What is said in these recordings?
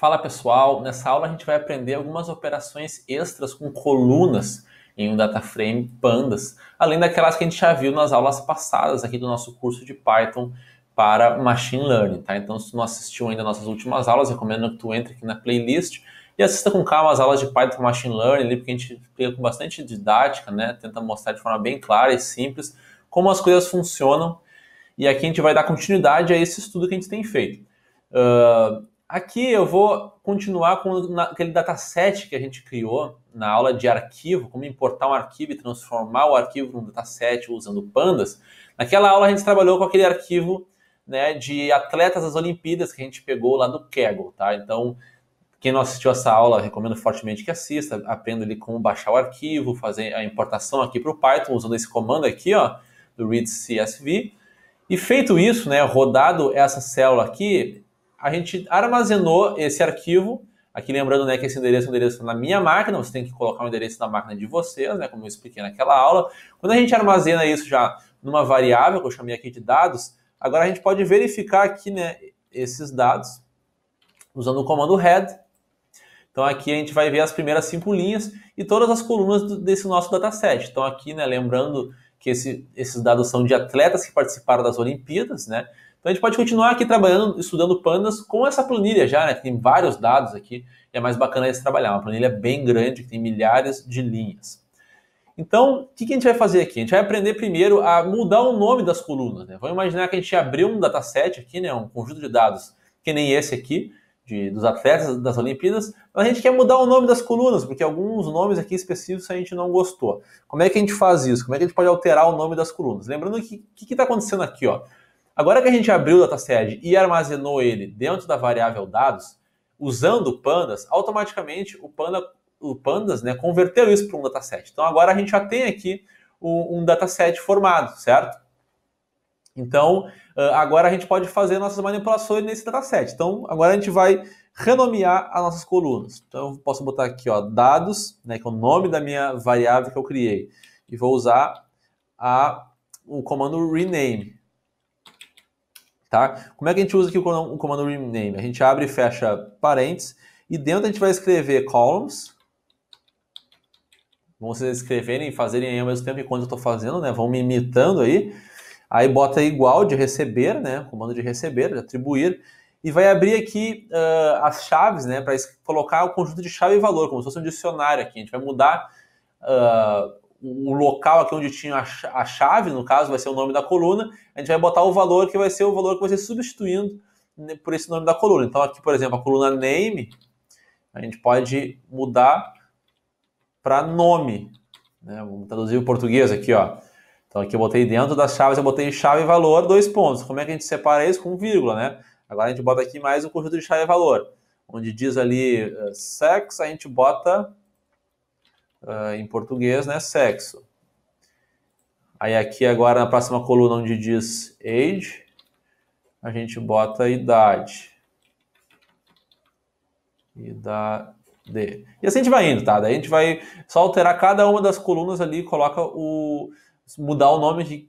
Fala pessoal, nessa aula a gente vai aprender algumas operações extras com colunas em um DataFrame Pandas, além daquelas que a gente já viu nas aulas passadas aqui do nosso curso de Python para Machine Learning, tá? Então se tu não assistiu ainda nossas últimas aulas, recomendo que tu entre aqui na playlist e assista com calma as aulas de Python Machine Learning ali, porque a gente pega com bastante didática, né? Tenta mostrar de forma bem clara e simples como as coisas funcionam e aqui a gente vai dar continuidade a esse estudo que a gente tem feito. Uh, Aqui eu vou continuar com aquele dataset que a gente criou na aula de arquivo, como importar um arquivo e transformar o arquivo num dataset usando pandas. Naquela aula a gente trabalhou com aquele arquivo né, de atletas das Olimpíadas que a gente pegou lá do Kaggle, tá? Então, quem não assistiu essa aula, recomendo fortemente que assista, aprenda ali como baixar o arquivo, fazer a importação aqui para o Python usando esse comando aqui, ó, do read CSV. E feito isso, né, rodado essa célula aqui, a gente armazenou esse arquivo. Aqui lembrando né, que esse endereço é um endereço tá na minha máquina, você tem que colocar o endereço na máquina de vocês, né, como eu expliquei naquela aula. Quando a gente armazena isso já numa variável, que eu chamei aqui de dados, agora a gente pode verificar aqui né, esses dados usando o comando head. Então aqui a gente vai ver as primeiras cinco linhas e todas as colunas desse nosso dataset. Então aqui, né, lembrando que esse, esses dados são de atletas que participaram das Olimpíadas, né? Então a gente pode continuar aqui trabalhando, estudando pandas com essa planilha já, né? Tem vários dados aqui e é mais bacana esse trabalhar. Uma planilha bem grande que tem milhares de linhas. Então, o que, que a gente vai fazer aqui? A gente vai aprender primeiro a mudar o nome das colunas. Né? Vamos imaginar que a gente abriu um dataset aqui, né? um conjunto de dados que nem esse aqui, de, dos atletas das Olimpíadas, mas a gente quer mudar o nome das colunas, porque alguns nomes aqui específicos a gente não gostou. Como é que a gente faz isso? Como é que a gente pode alterar o nome das colunas? Lembrando que o que está acontecendo aqui? Ó? Agora que a gente abriu o dataset e armazenou ele dentro da variável dados, usando o pandas, automaticamente o, panda, o pandas né, converteu isso para um dataset. Então agora a gente já tem aqui um, um dataset formado, certo? Então ah, agora a gente pode fazer nossas manipulações nesse dataset. Então agora a gente vai renomear as nossas colunas. Então eu posso botar aqui ó, dados, né, que é o nome da minha variável que eu criei, e vou usar a, o comando rename. Tá? Como é que a gente usa aqui o comando rename? A gente abre e fecha parênteses e dentro a gente vai escrever columns. Vão vocês escreverem e fazerem aí ao mesmo tempo enquanto eu estou fazendo, né? Vão me imitando aí. Aí bota igual de receber, né? Comando de receber, de atribuir. E vai abrir aqui uh, as chaves, né? Para colocar o conjunto de chave e valor, como se fosse um dicionário aqui. A gente vai mudar ah, o local aqui onde tinha a chave, no caso, vai ser o nome da coluna, a gente vai botar o valor que vai ser o valor que vai ser substituindo né, por esse nome da coluna. Então, aqui, por exemplo, a coluna name, a gente pode mudar para nome. Né? Vamos traduzir o português aqui, ó. Então, aqui eu botei dentro das chaves, eu botei chave e valor, dois pontos. Como é que a gente separa isso? Com vírgula, né? Agora a gente bota aqui mais um conjunto de chave e valor. Onde diz ali sexo eh, sex, a gente bota uh, em português, né? Sexo. Aí aqui agora na próxima coluna onde diz age, a gente bota idade. Idade. E assim a gente vai indo, tá? Daí a gente vai só alterar cada uma das colunas ali, coloca o. mudar o nome de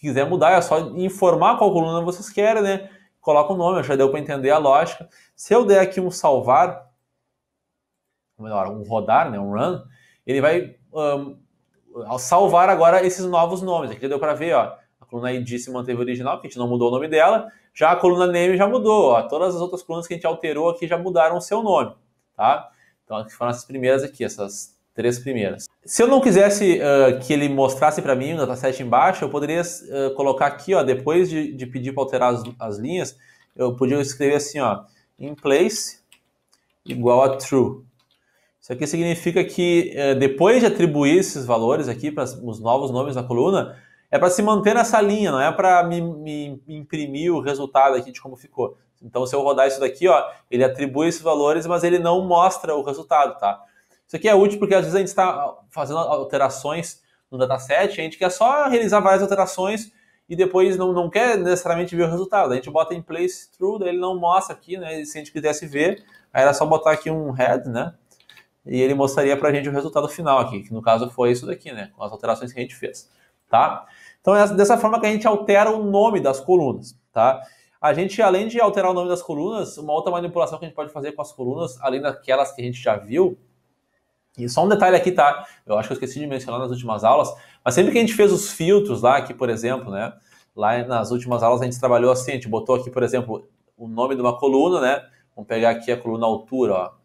quiser mudar, é só informar qual coluna vocês querem, né? Coloca o nome, já deu para entender a lógica. Se eu der aqui um salvar, ou melhor, um rodar, né? Um run, ele vai um, salvar agora esses novos nomes. Aqui já deu para ver, ó. A coluna ID se manteve original, porque a gente não mudou o nome dela. Já a coluna name já mudou, ó. Todas as outras colunas que a gente alterou aqui já mudaram o seu nome, tá? Então, foram essas primeiras aqui, essas três primeiras. Se eu não quisesse uh, que ele mostrasse para mim o dataset embaixo, eu poderia uh, colocar aqui, ó, depois de, de pedir para alterar as, as linhas, eu podia escrever assim, ó, in place igual a true. Isso aqui significa que é, depois de atribuir esses valores aqui para os novos nomes na coluna, é para se manter nessa linha, não é para me, me, imprimir o resultado aqui de como ficou. Então, se eu rodar isso daqui, ó, ele atribui esses valores, mas ele não mostra o resultado, tá? Isso aqui é útil porque às vezes a gente está ah, fazendo alterações no dataset, a gente quer só realizar várias alterações e depois não, não quer necessariamente ver o resultado. A gente bota em place true, daí ele não mostra aqui, né? Se a gente quisesse ver, aí era só botar aqui um head, né? e ele mostraria para a gente o resultado final aqui, que no caso foi isso daqui, né? Com as alterações que a gente fez, tá? Então é dessa forma que a gente altera o nome das colunas, tá? A gente, além de alterar o nome das colunas, uma outra manipulação que a gente pode fazer com as colunas, além daquelas que a gente já viu, e só um detalhe aqui, tá? Eu acho que eu esqueci de mencionar nas últimas aulas, mas sempre que a gente fez os filtros lá, aqui, por exemplo, né? Lá nas últimas aulas a gente trabalhou assim, a gente botou aqui, por exemplo, o nome de uma coluna, né? Vamos pegar aqui a coluna altura, ó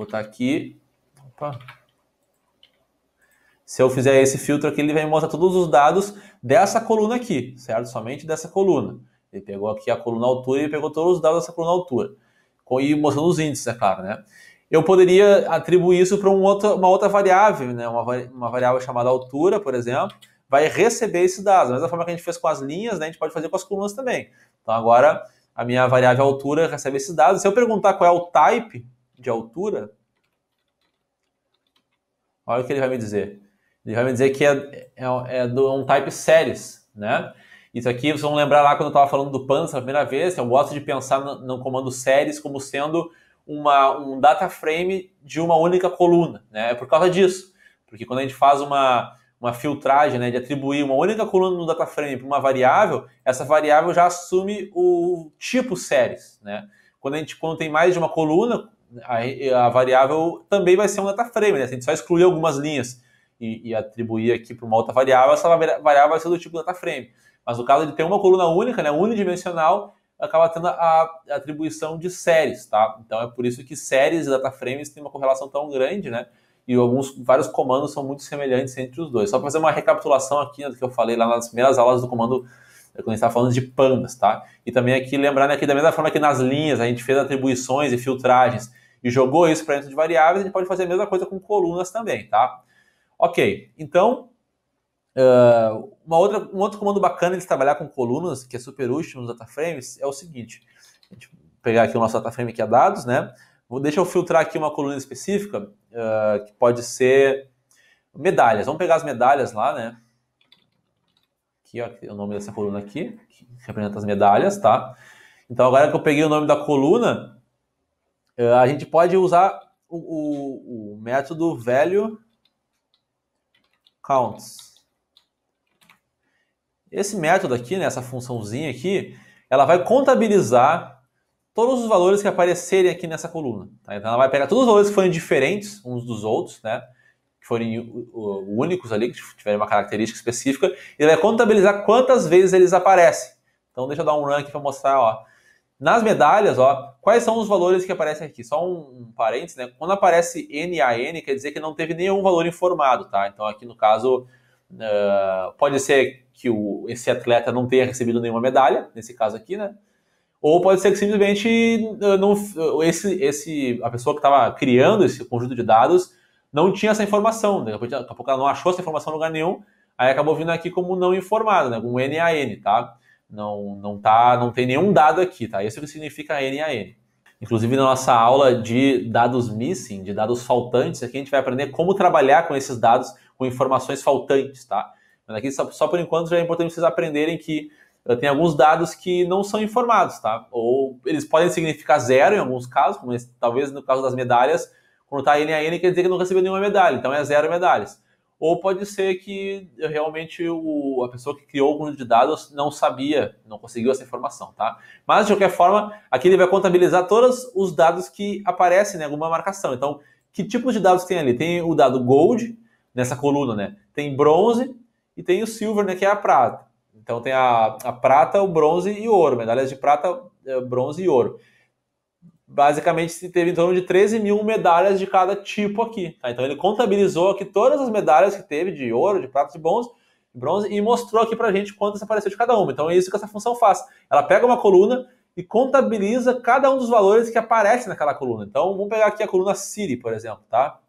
Vou botar aqui. Opa. Se eu fizer esse filtro aqui, ele vai me mostrar todos os dados dessa coluna aqui, certo? Somente dessa coluna. Ele pegou aqui a coluna altura e pegou todos os dados dessa coluna altura. E mostrando os índices, é claro, né? Eu poderia atribuir isso para um uma outra variável, né? Uma, uma, variável chamada altura, por exemplo, vai receber esses dados. Da mesma forma que a gente fez com as linhas, né? A gente pode fazer com as colunas também. Então agora a minha variável altura recebe esses dados. Se eu perguntar qual é o type de altura, olha o que ele vai me dizer. Ele vai me dizer que é, é, é do, é um type series, né? Isso aqui vocês vão lembrar lá quando eu estava falando do pandas a primeira vez, eu gosto de pensar no, no comando séries como sendo uma, um data frame de uma única coluna, né? É por causa disso. Porque quando a gente faz uma, uma filtragem, né, de atribuir uma única coluna no data frame para uma variável, essa variável já assume o tipo séries, né? Quando a gente quando tem mais de uma coluna, a, a, variável também vai ser um data frame, né? A gente só excluir algumas linhas e, e atribuir aqui para uma outra variável, essa variável vai ser do tipo data frame. Mas no caso de ter uma coluna única, né, unidimensional, acaba tendo a atribuição de séries, tá? Então é por isso que séries e data frames têm uma correlação tão grande, né? E alguns, vários comandos são muito semelhantes entre os dois. Só para fazer uma recapitulação aqui né, do que eu falei lá nas primeiras aulas do comando, é, quando a gente estava falando de pandas, tá? E também aqui lembrar né, que da mesma forma que nas linhas a gente fez atribuições e filtragens e jogou isso para dentro de variáveis, a gente pode fazer a mesma coisa com colunas também, tá? Ok, então, uh, uma outra, um outro comando bacana de trabalhar com colunas, que é super útil nos dataframes, é o seguinte. Deixa eu pegar aqui o nosso dataframe que é dados, né? Vou, deixa eu filtrar aqui uma coluna específica, uh, que pode ser medalhas. Vamos pegar as medalhas lá, né? Aqui, ó, aqui é o nome dessa coluna aqui, que representa as medalhas, tá? Então, agora que eu peguei o nome da coluna, eh, a gente pode usar o, o, o método velho counts. Esse método aqui, né, essa funçãozinha aqui, ela vai contabilizar todos os valores que aparecerem aqui nessa coluna. Tá? Então ela vai pegar todos os valores que forem diferentes uns dos outros, né? que forem únicos ali, que tiverem uma característica específica, e vai contabilizar quantas vezes eles aparecem. Então deixa eu dar um run aqui para mostrar, ó. Nas medalhas, ó, quais são os valores que aparecem aqui? Só um, um parênteses, né? Quando aparece NAN, quer dizer que não teve nenhum valor informado, tá? Então aqui no caso, uh, pode ser que o, esse atleta não tenha recebido nenhuma medalha, nesse caso aqui, né? Ou pode ser que simplesmente não, esse, esse, a pessoa que estava criando esse conjunto de dados não tinha essa informação, né? daqui a pouco ela não achou essa informação em lugar nenhum, aí acabou vindo aqui como não informado, né? Com NAN, tá? Não, não, tá, não tem nenhum dado aqui, tá? Isso é o que significa NAN. Inclusive, na nossa aula de dados missing, de dados faltantes, aqui a gente vai aprender como trabalhar com esses dados, com informações faltantes, tá? Mas aqui, só, só por enquanto, já é importante vocês aprenderem que eh, tem alguns dados que não são informados, tá? Ou eles podem significar zero em alguns casos, como esse, talvez no caso das medalhas, quando tá NAN quer dizer que não recebeu nenhuma medalha, então é zero medalhas ou pode ser que eh, realmente o, a pessoa que criou o conjunto de dados não sabia, não conseguiu essa informação, tá? Mas, de qualquer forma, aqui ele vai contabilizar todos os dados que aparecem né, em né, alguma marcação. Então, que tipos de dados tem ali? Tem o dado gold, nessa coluna, né? Tem bronze e tem o silver, né, que é a prata. Então, tem a, a prata, o bronze e o ouro, medalhas de prata, eh, bronze e ouro basicamente se teve em torno de 13 mil medalhas de cada tipo aqui. Tá? Então ele contabilizou aqui todas as medalhas que teve de ouro, de prata, de bronze, bronze e mostrou aqui a gente quantas apareceu de cada uma. Então é isso que essa função faz. Ela pega uma coluna e contabiliza cada um dos valores que aparece naquela coluna. Então vamos pegar aqui a coluna City, por exemplo, tá?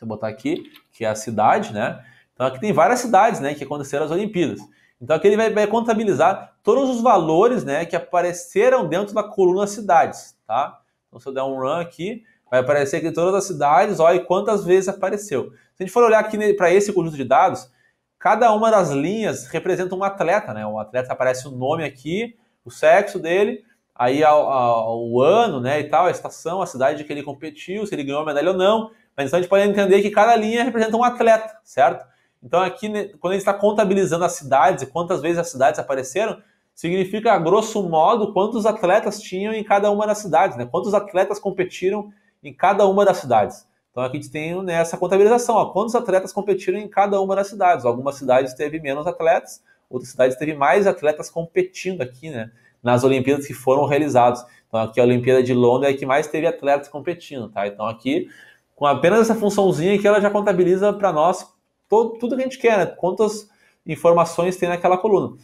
Vou botar aqui, que é a cidade, né? Então aqui tem várias cidades, né, que aconteceram as Olimpíadas. Então aqui ele vai, vai contabilizar todos os valores né, que apareceram dentro da coluna cidades, tá? Então se eu der um run aqui, vai aparecer aqui todas as cidades, olha quantas vezes apareceu. Se a gente for olhar aqui para esse conjunto de dados, cada uma das linhas representa um atleta, né? O atleta aparece o nome aqui, o sexo dele, aí a, a, o ano, né, e tal, a estação, a cidade que ele competiu, se ele ganhou a medalha ou não. Mas então a gente pode entender que cada linha representa um atleta, certo? Então, aqui, né, quando a gente está contabilizando as cidades e quantas vezes as cidades apareceram, significa, a grosso modo, quantos atletas tinham em cada uma das cidades, né? quantos atletas competiram em cada uma das cidades. Então, aqui a gente tem né, essa contabilização, ó, quantos atletas competiram em cada uma das cidades. Algumas cidades teve menos atletas, outras cidades teve mais atletas competindo aqui, né? Nas Olimpíadas que foram realizadas. Então, aqui a Olimpíada de Londres é que mais teve atletas competindo, tá? Então, aqui, com apenas essa funçãozinha que ela já contabiliza para nós todo, tudo que a gente quer, né? quantas informações tem naquela coluna.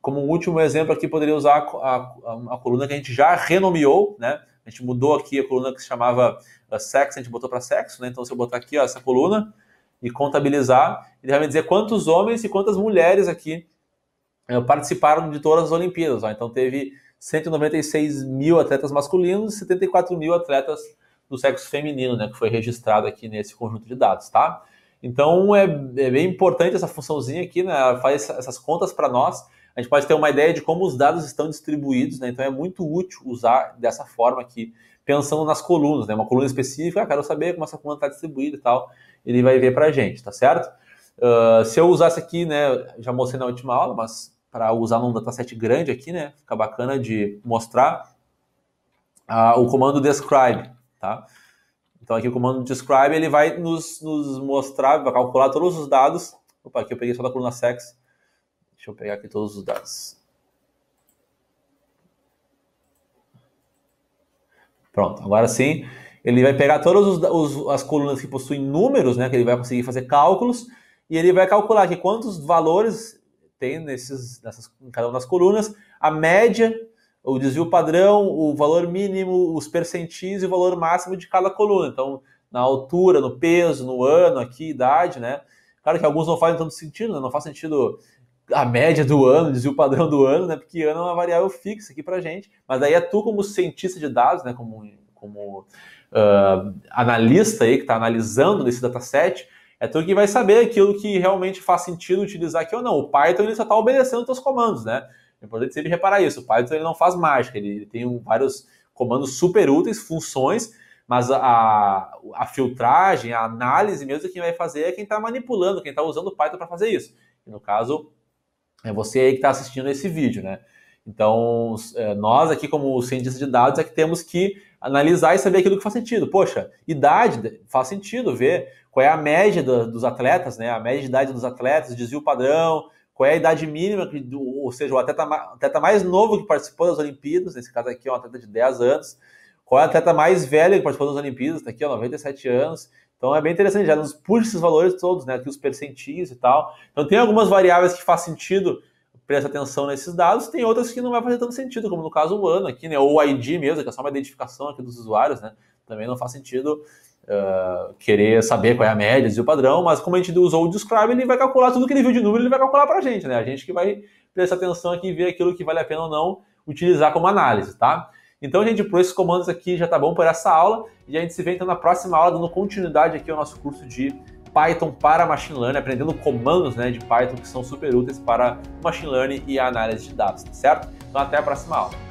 Como um último exemplo aqui, poderia usar a, a, a coluna que a gente já renomeou, né? A gente mudou aqui a coluna que se chamava uh, sexo, a gente botou para sexo, né? Então, se eu botar aqui ó, essa coluna e contabilizar, ele vai me dizer quantos homens e quantas mulheres aqui eh, participaram de todas as Olimpíadas. Ó. Então, teve 196 mil atletas masculinos e 74 mil atletas do sexo feminino, né? Que foi registrado aqui nesse conjunto de dados, tá? Então é, é bem importante essa funçãozinha aqui, né? Ela faz essas contas para nós. A gente pode ter uma ideia de como os dados estão distribuídos, né? Então é muito útil usar dessa forma aqui, pensando nas colunas, né? Uma coluna específica, ah, quero saber como essa coluna está distribuída e tal. Ele vai ver para a gente, tá certo? Uh, se eu usasse aqui, né? Já mostrei na última aula, mas para usar num dataset grande aqui, né? Fica bacana de mostrar uh, o comando describe, tá? Então aqui o comando describe ele vai nos, nos mostrar, vai calcular todos os dados. Opa, aqui eu peguei só da coluna sex. Deixa eu pegar aqui todos os dados. Pronto, agora sim, ele vai pegar todas os, os, as colunas que possuem números, né, que ele vai conseguir fazer cálculos, e ele vai calcular aqui quantos valores tem nesses, nessas, em cada uma das colunas, a média o desvio padrão, o valor mínimo, os percentis e o valor máximo de cada coluna. Então, na altura, no peso, no ano, aqui, idade, né? Claro que alguns não fazem tanto sentido, né? Não faz sentido a média do ano, desvio padrão do ano, né? Porque ano é uma variável fixa aqui pra gente. Mas aí é tu como cientista de dados, né? Como, como uh, analista aí que está analisando nesse dataset, é tu que vai saber aquilo que realmente faz sentido utilizar aqui ou não. O Python ele só está obedecendo os teus comandos, né? É importante sempre reparar isso. O Python ele não faz mágica, ele, tem vários comandos super úteis, funções, mas a, a filtragem, a análise mesmo, quem vai fazer é quem está manipulando, quem está usando o Python para fazer isso. E no caso, é você aí que está assistindo esse vídeo, né? Então, é, nós aqui, como cientistas de dados, é que temos que analisar e saber aquilo que faz sentido. Poxa, idade faz sentido, ver qual é a média dos atletas, né? A média de idade dos atletas, desvio padrão, qual é a idade mínima, que, ou seja, o atleta, atleta mais novo que participou das Olimpíadas, nesse caso aqui é um atleta de 10 anos, qual é o atleta mais velho que participou das Olimpíadas, está aqui, ó, 97 anos. Então é bem interessante, já é nos puxa esses valores todos, né? Aqui os percentis e tal. Então tem algumas variáveis que faz sentido prestar atenção nesses dados, tem outras que não vai fazer tanto sentido, como no caso o ano aqui, né? Ou o ID mesmo, que é só uma identificação aqui dos usuários, né? Também não faz sentido ah, querer saber qual é a média e o padrão, mas como a gente usou o Describe, ele vai calcular tudo que ele viu de número, ele vai calcular para a gente, né? A gente que vai prestar atenção aqui e ver aquilo que vale a pena ou não utilizar como análise, tá? Então, gente, por esses comandos aqui já tá bom para essa aula e a gente se vê então na próxima aula dando continuidade aqui ao nosso curso de Python para Machine Learning, aprendendo comandos né, de Python que são super úteis para Machine Learning e análise de dados, tá certo? Então até a próxima aula.